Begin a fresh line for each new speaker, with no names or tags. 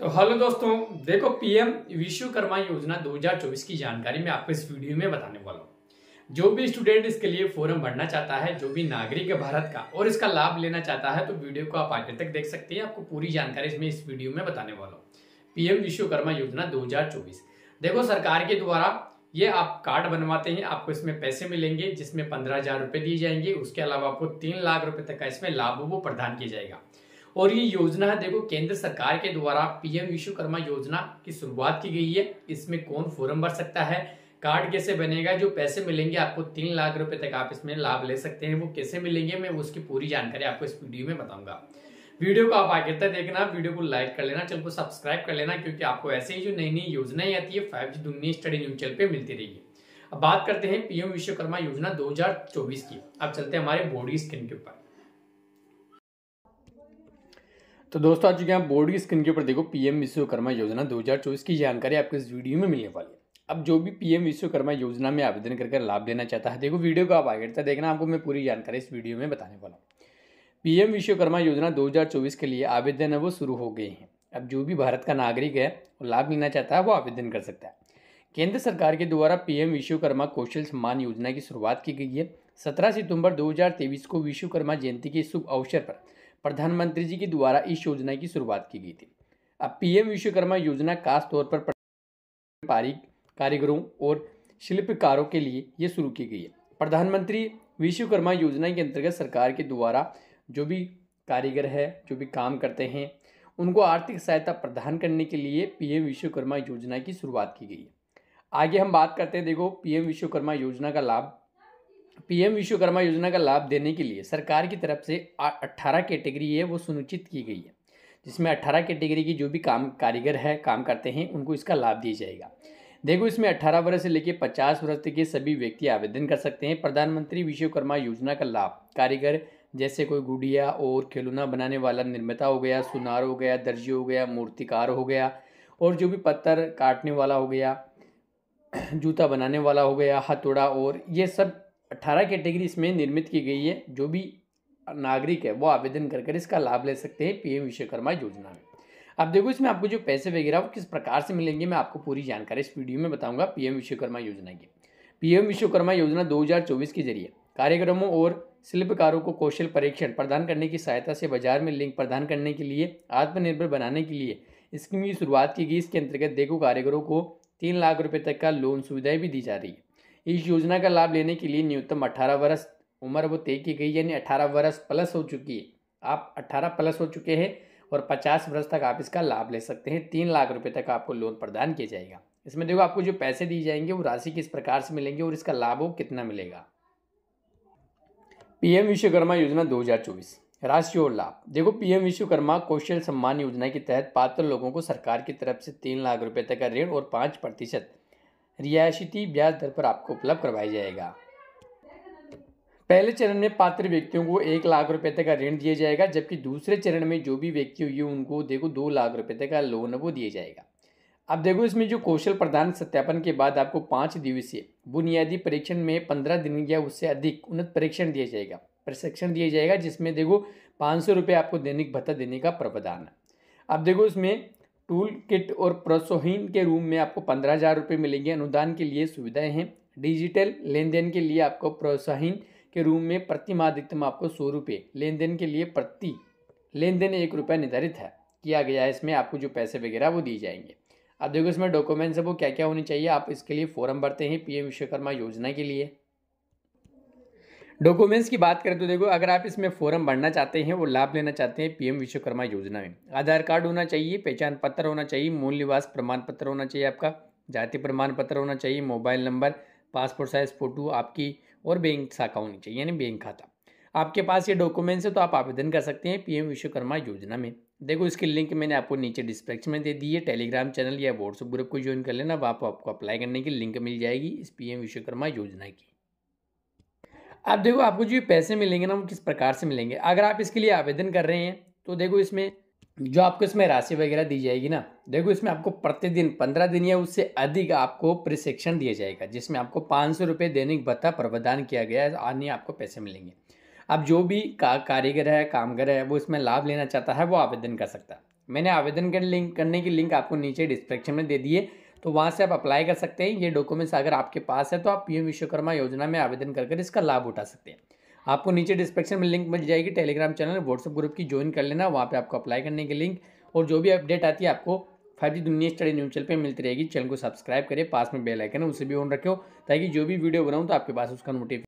तो हेलो दोस्तों देखो पीएम विश्वकर्मा योजना 2024 की जानकारी मैं आपको इस वीडियो में बताने वाला हूँ जो भी स्टूडेंट इसके लिए फॉर्म भरना चाहता है जो भी नागरिक है भारत का और इसका लाभ लेना चाहता है तो वीडियो को आप आगे तक देख सकते हैं आपको पूरी जानकारी इसमें इस वीडियो में बताने वाला हूँ पीएम विश्वकर्मा योजना दो देखो सरकार के द्वारा ये आप कार्ड बनवाते हैं आपको इसमें पैसे मिलेंगे जिसमें पंद्रह हजार रुपये दिए जाएंगे उसके अलावा आपको तीन लाख रुपए तक का इसमें लाभ वो प्रदान किया जाएगा और ये योजना है देखो केंद्र सरकार के द्वारा पीएम विश्वकर्मा योजना की शुरुआत की गई है इसमें कौन फॉर्म भर सकता है कार्ड कैसे बनेगा जो पैसे मिलेंगे आपको तीन लाख रुपए तक आप इसमें लाभ ले सकते हैं वो कैसे मिलेंगे मैं उसकी पूरी जानकारी आपको इस वीडियो में बताऊंगा वीडियो को आप आगे तक देखना वीडियो को लाइक कर लेना चैनल को सब्सक्राइब कर लेना क्योंकि आपको ऐसे ही जो नई नई योजनाएं आती है फाइव जी दुनिया स्टडी न्यूज चैनल पर मिलती रहेगी अब बात करते हैं पीएम विश्वकर्मा योजना दो की अब चलते हैं हमारे बॉडी स्किन के ऊपर तो दोस्तों आज जो बोर्ड की स्क्रीन के ऊपर देखो पीएम विश्वकर्मा योजना 2024 की जानकारी आपको इस वीडियो में मिलने वाली है अब जो भी पीएम विश्वकर्मा योजना में आवेदन करके लाभ लेना चाहता है देखो वीडियो को आप आगे तक देखना आपको मैं पूरी जानकारी इस वीडियो में बताने वाला हूँ पीएम विश्वकर्मा योजना चौबीस के लिए आवेदन है वो शुरू हो गए हैं अब जो भी भारत का नागरिक है वो लाभ लेना चाहता है वो आवेदन कर सकता है केंद्र सरकार के द्वारा पीएम विश्वकर्मा कौशल सम्मान योजना की शुरुआत की गई है सत्रह सितंबर तेईस को विश्वकर्मा जयंती के शुभ अवसर पर प्रधानमंत्री जी के द्वारा इस योजना की शुरुआत की गई थी अब पीएम विश्वकर्मा योजना खास तौर पर व्यापारिक कारीगरों और शिल्पकारों के लिए ये शुरू की गई है प्रधानमंत्री विश्वकर्मा योजना के अंतर्गत सरकार के द्वारा जो भी कारीगर है जो भी काम करते हैं उनको आर्थिक सहायता प्रदान करने के लिए पीएम विश्वकर्मा योजना की शुरुआत की गई है आगे हम बात करते हैं देखो पीएम विश्वकर्मा योजना का लाभ पीएम विश्वकर्मा योजना का लाभ देने के लिए सरकार की तरफ से अट्ठारह कैटेगरी है वो सुनिश्चित की गई है जिसमें अट्ठारह कैटेगरी की जो भी काम कारीगर है काम करते हैं उनको इसका लाभ दिया जाएगा देखो इसमें 18 वर्ष से लेकर 50 वर्ष तक के सभी व्यक्ति आवेदन कर सकते हैं प्रधानमंत्री विश्वकर्मा योजना का लाभ कारीगर जैसे कोई गुड़िया और खिलौना बनाने वाला निर्माता हो गया सुनार हो गया दर्जी हो गया मूर्तिकार हो गया और जो भी पत्थर काटने वाला हो गया जूता बनाने वाला हो गया हथौड़ा और ये सब अट्ठारह कैटेगरी इसमें निर्मित की गई है जो भी नागरिक है वो आवेदन कर कर इसका लाभ ले सकते हैं पीएम विश्वकर्मा योजना में अब देखो इसमें आपको जो पैसे वगैरह वो किस प्रकार से मिलेंगे मैं आपको पूरी जानकारी इस वीडियो में बताऊंगा पीएम विश्वकर्मा योजना की पीएम विश्वकर्मा योजना 2024 के जरिए कार्यक्रमों और शिल्पकारों को कौशल परीक्षण प्रदान करने की सहायता से बाजार में लिंक प्रदान करने के लिए आत्मनिर्भर बनाने के लिए स्कीम की शुरुआत की गई इसके अंतर्गत देखो कारीगरों को तीन लाख रुपये तक का लोन सुविधाएँ भी दी जा रही है इस योजना का लाभ लेने के लिए न्यूनतम अठारह वर्ष उम्र वो तय की गई यानी अठारह वर्ष प्लस हो चुकी है आप अठारह प्लस हो चुके हैं और पचास वर्ष तक आप इसका लाभ ले सकते हैं तीन लाख रुपये तक आपको लोन प्रदान किया जाएगा इसमें देखो आपको जो पैसे दिए जाएंगे वो राशि किस प्रकार से मिलेंगे और इसका लाभ वो कितना मिलेगा पीएम विश्वकर्मा योजना 2024 राशि और लाभ देखो पीएम विश्वकर्मा कौशल सम्मान योजना के तहत पात्र लोगों को सरकार की तरफ से तीन लाख रुपए तक का ऋण और पाँच प्रतिशत रियायती ब्याज दर पर आपको उपलब्ध करवाया जाएगा पहले चरण में पात्र व्यक्तियों को एक लाख रुपए तक का ऋण दिया जाएगा जबकि दूसरे चरण में जो भी व्यक्ति होगी उनको देखो दो लाख रुपए तक का लोन वो दिया जाएगा अब देखो इसमें जो कौशल प्रदान सत्यापन के बाद आपको पाँच दिवसीय बुनियादी परीक्षण में पंद्रह दिन या उससे अधिक उन्नत परीक्षण दिया जाएगा प्रशिक्षण दिया जाएगा जिसमें देखो पाँच सौ रुपये आपको दैनिक भत्ता देने का प्रावधान है अब देखो इसमें टूल किट और प्रोत्साहन के रूम में आपको पंद्रह हज़ार रुपये मिलेंगे अनुदान के लिए सुविधाएं हैं डिजिटल लेन देन के लिए आपको प्रोत्साहन के रूम में प्रति माह अधिकतम आपको सौ रुपये लेन देन के लिए प्रति लेन देन एक रुपया निर्धारित है किया गया है इसमें आपको जो पैसे वगैरह वो दिए जाएंगे अब देखो इसमें डॉक्यूमेंट्स है वो क्या क्या होने चाहिए आप इसके लिए फॉर्म भरते हैं पी विश्वकर्मा योजना के लिए डॉक्यूमेंट्स की बात करें तो देखो अगर आप इसमें फॉर्म भरना चाहते हैं वो लाभ लेना चाहते हैं पीएम विश्वकर्मा योजना में आधार कार्ड होना चाहिए पहचान पत्र होना चाहिए मूल निवास प्रमाण पत्र होना चाहिए आपका जाति प्रमाण पत्र होना चाहिए mobile number passport size photo आपकी और बैंक शाखा होनी चाहिए यानी बैंक खाता आपके पास ये डॉक्यूमेंट्स है तो आप आवेदन कर सकते हैं पीएम विश्वकर्मा योजना में देखो इसकी लिंक मैंने आपको नीचे डिस्क्रिप्शन में दे दी है टेलीग्राम चैनल या व्हाट्सअप ग्रुप को ज्वाइन कर लेना वहाँ आपको अप्लाई करने की लिंक मिल जाएगी इस पीएम विश्वकर्मा योजना की आप देखो आपको जो पैसे मिलेंगे ना वो किस प्रकार से मिलेंगे अगर आप इसके लिए आवेदन कर रहे हैं तो देखो इसमें जो आपको इसमें राशि वगैरह दी जाएगी ना देखो इसमें आपको प्रतिदिन पंद्रह दिन या उससे अधिक आपको प्रशिक्षण दिया जाएगा जिसमें आपको पाँच सौ रुपये दैनिक भत्ता प्रावधान किया गया है आने आपको पैसे मिलेंगे अब जो भी का कारीगर है कामगर है वो इसमें लाभ लेना चाहता है वो आवेदन कर सकता है मैंने आवेदन कर लिंक करने की लिंक आपको नीचे डिस्क्रिप्शन में दे दिए है तो वहाँ से आप अप्लाई कर सकते हैं ये डॉक्यूमेंट्स अगर आपके पास है तो आप पीएम विश्वकर्मा योजना में आवेदन कर कर इसका लाभ उठा सकते हैं आपको नीचे डिस्क्रिप्शन में लिंक मिल जाएगी टेलीग्राम चैनल व्हाट्सअप ग्रुप की ज्वाइन कर लेना वहाँ पर आपको अप्लाई करने की लिंक और जो भी अपडेट आती है आपको फाइव जी दुनिया स्टडी न्यूज चैनल पर मिलती रहेगी चैनल को सब्सक्राइब करें पास में बेल आइकन उसे भी ऑन रखो ताकि जो भी वीडियो बनाऊँ तो आपके पास उसका नोटिफिक